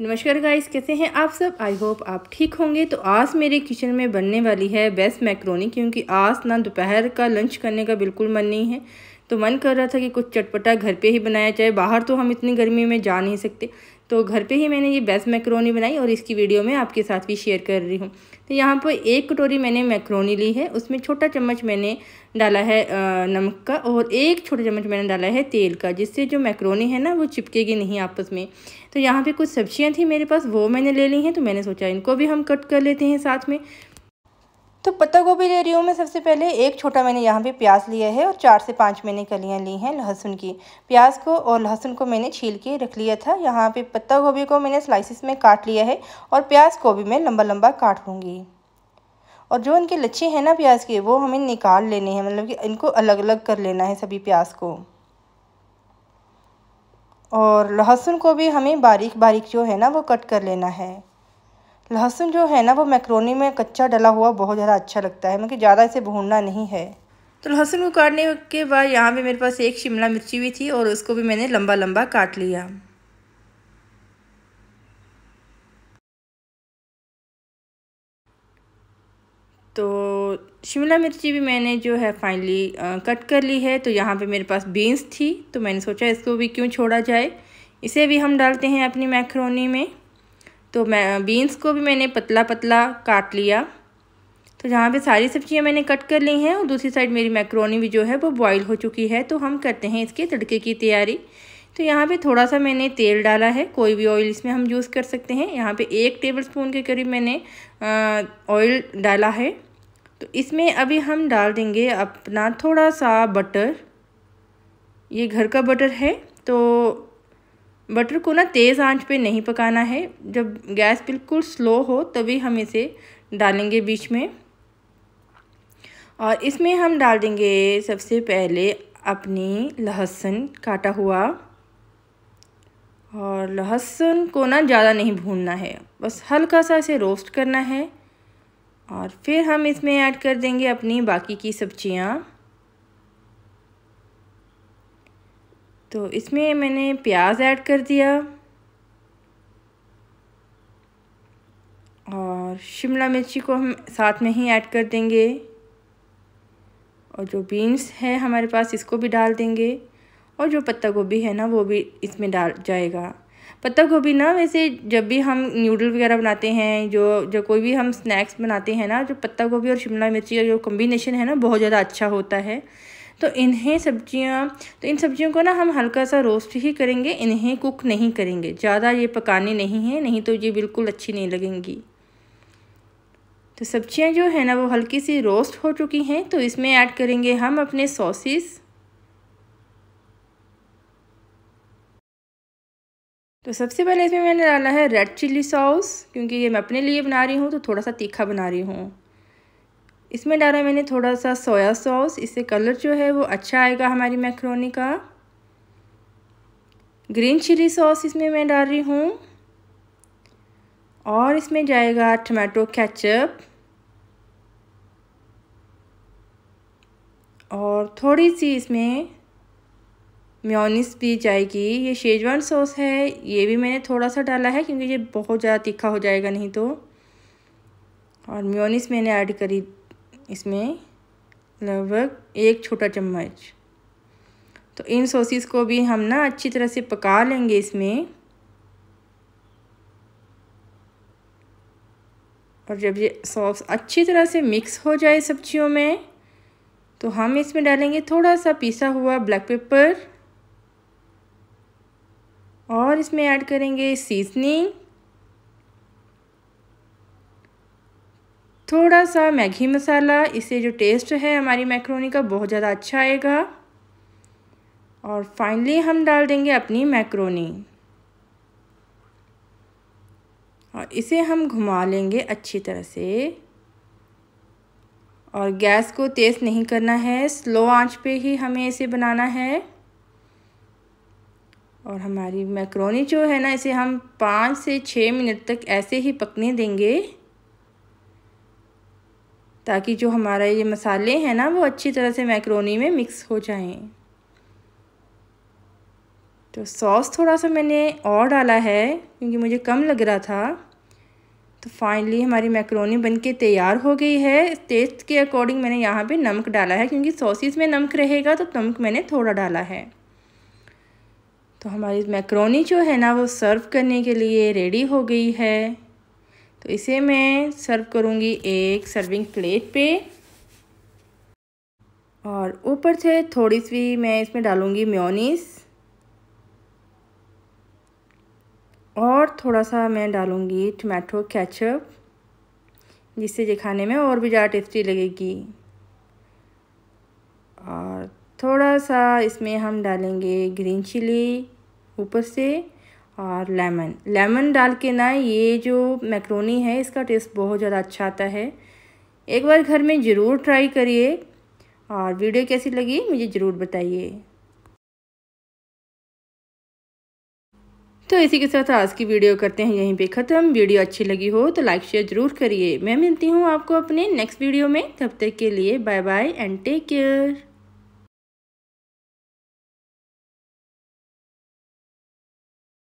तो नमस्कार गाइस कैसे हैं आप सब आई होप आप ठीक होंगे तो आज मेरे किचन में बनने वाली है बेस्ट मैक्रोनी क्योंकि आज ना दोपहर का लंच करने का बिल्कुल मन नहीं है तो मन कर रहा था कि कुछ चटपटा घर पे ही बनाया जाए बाहर तो हम इतनी गर्मी में जा नहीं सकते तो घर पे ही मैंने ये बेस्ट मैक्रोनी बनाई और इसकी वीडियो मैं आपके साथ भी शेयर कर रही हूँ तो यहाँ पर एक कटोरी मैंने मैक्रोनी ली है उसमें छोटा चम्मच मैंने डाला है नमक का और एक छोटा चम्मच मैंने डाला है तेल का जिससे जो मैक्रोनी है ना वो चिपकेगी नहीं आपस में तो यहाँ पर कुछ सब्जियाँ थी मेरे पास वो मैंने ले ली हैं तो मैंने सोचा इनको भी हम कट कर लेते हैं साथ में तो पत्ता गोभी ले रही हूँ मैं सबसे पहले एक छोटा मैंने यहाँ पे प्याज लिया है और चार से पाँच मैंने कलियाँ ली हैं लहसुन की प्याज को और लहसुन को मैंने छील के रख लिया था यहाँ पे पत्ता गोभी को मैंने स्लाइसिस में काट लिया है और प्याज को भी मैं लंबा लंबा काट लूँगी और जो इनके लच्छे हैं ना प्याज के वो हमें निकाल लेने हैं मतलब कि इनको अलग अलग कर लेना है सभी प्याज को और लहसुन को भी हमें बारीक बारीक जो है ना वो कट कर लेना है लहसुन जो है ना वो मैक्रोनी में कच्चा डला हुआ बहुत ज़्यादा अच्छा लगता है मतलब ज़्यादा इसे भूनना नहीं है तो लहसुन को काटने के बाद यहाँ पे मेरे पास एक शिमला मिर्ची भी थी और उसको भी मैंने लंबा लंबा काट लिया तो शिमला मिर्ची भी मैंने जो है फाइनली कट कर ली है तो यहाँ पे मेरे पास बीन्स थी तो मैंने सोचा इसको भी क्यों छोड़ा जाए इसे भी हम डालते हैं अपनी मैक्रोनी में तो मैं बीन्स को भी मैंने पतला पतला काट लिया तो जहाँ पे सारी सब्जियाँ मैंने कट कर ली हैं और दूसरी साइड मेरी मैक्रोनी भी जो है वो बॉईल हो चुकी है तो हम करते हैं इसके तड़के की तैयारी तो यहाँ पे थोड़ा सा मैंने तेल डाला है कोई भी ऑयल इसमें हम यूज़ कर सकते हैं यहाँ पे एक टेबल स्पून के करीब मैंने ऑयल डाला है तो इसमें अभी हम डाल देंगे अपना थोड़ा सा बटर ये घर का बटर है तो बटर को ना तेज़ आंच पे नहीं पकाना है जब गैस बिल्कुल स्लो हो तभी हम इसे डालेंगे बीच में और इसमें हम डाल देंगे सबसे पहले अपनी लहसुन काटा हुआ और लहसुन को ना ज़्यादा नहीं भूनना है बस हल्का सा इसे रोस्ट करना है और फिर हम इसमें ऐड कर देंगे अपनी बाकी की सब्जियाँ तो इसमें मैंने प्याज ऐड कर दिया और शिमला मिर्ची को हम साथ में ही ऐड कर देंगे और जो बीन्स है हमारे पास इसको भी डाल देंगे और जो पत्ता गोभी है ना वो भी इसमें डाल जाएगा पत्ता गोभी ना वैसे जब भी हम नूडल वगैरह बनाते हैं जो जो कोई भी हम स्नैक्स बनाते हैं ना जो पत्ता गोभी और शिमला मिर्ची का जो कम्बिनेशन है ना बहुत ज़्यादा अच्छा होता है तो इन्हें सब्जियाँ तो इन सब्जियों को ना हम हल्का सा रोस्ट ही करेंगे इन्हें कुक नहीं करेंगे ज़्यादा ये पकाने नहीं है नहीं तो ये बिल्कुल अच्छी नहीं लगेंगी तो सब्जियां जो है ना वो हल्की सी रोस्ट हो चुकी हैं तो इसमें ऐड करेंगे हम अपने सॉसेस तो सबसे पहले इसमें मैंने डाला है रेड चिल्ली सॉस क्योंकि ये मैं अपने लिए बना रही हूँ तो थोड़ा सा तीखा बना रही हूँ इसमें डाला मैंने थोड़ा सा सोया सॉस इससे कलर जो है वो अच्छा आएगा हमारी मैक्रोनी का ग्रीन चिली सॉस इसमें मैं डाल रही हूँ और इसमें जाएगा टमाटो केचप और थोड़ी सी इसमें म्योनिस भी जाएगी ये शेजवान सॉस है ये भी मैंने थोड़ा सा डाला है क्योंकि ये बहुत ज़्यादा तीखा हो जाएगा नहीं तो और म्योनिस मैंने ऐड करी इसमें लगभग एक छोटा चम्मच तो इन सॉसेस को भी हम ना अच्छी तरह से पका लेंगे इसमें और जब ये सॉस अच्छी तरह से मिक्स हो जाए सब्जियों में तो हम इसमें डालेंगे थोड़ा सा पीसा हुआ ब्लैक पेपर और इसमें ऐड करेंगे सीजनिंग थोड़ा सा मैगी मसाला इससे जो टेस्ट है हमारी मैक्रोनी का बहुत ज़्यादा अच्छा आएगा और फाइनली हम डाल देंगे अपनी मैक्रोनी और इसे हम घुमा लेंगे अच्छी तरह से और गैस को तेज़ नहीं करना है स्लो आंच पे ही हमें इसे बनाना है और हमारी मैक्रोनी जो है ना इसे हम पाँच से छः मिनट तक ऐसे ही पकने देंगे ताकि जो हमारा ये मसाले हैं ना वो अच्छी तरह से मैक्रोनी में मिक्स हो जाएं तो सॉस थोड़ा सा मैंने और डाला है क्योंकि मुझे कम लग रहा था तो फाइनली हमारी मैक्रोनी बनके तैयार हो गई है टेस्ट के अकॉर्डिंग मैंने यहाँ पे नमक डाला है क्योंकि सॉसेस में नमक रहेगा तो नमक मैंने थोड़ा डाला है तो हमारी मैक्रोनी जो है ना वो सर्व करने के लिए रेडी हो गई है तो इसे मैं सर्व करूँगी एक सर्विंग प्लेट पे और ऊपर से थोड़ी सी मैं इसमें डालूँगी म्योनीस और थोड़ा सा मैं डालूँगी टमाटो केचप जिससे ये खाने में और भी ज़्यादा टेस्टी लगेगी और थोड़ा सा इसमें हम डालेंगे ग्रीन चिली ऊपर से और लेमन लेमन डाल के ना ये जो मैक्रोनी है इसका टेस्ट बहुत ज़्यादा अच्छा आता है एक बार घर में ज़रूर ट्राई करिए और वीडियो कैसी लगी मुझे ज़रूर बताइए तो इसी के साथ आज की वीडियो करते हैं यहीं पे ख़त्म वीडियो अच्छी लगी हो तो लाइक शेयर ज़रूर करिए मैं मिलती हूँ आपको अपने नेक्स्ट वीडियो में तब तक के लिए bye bye and take care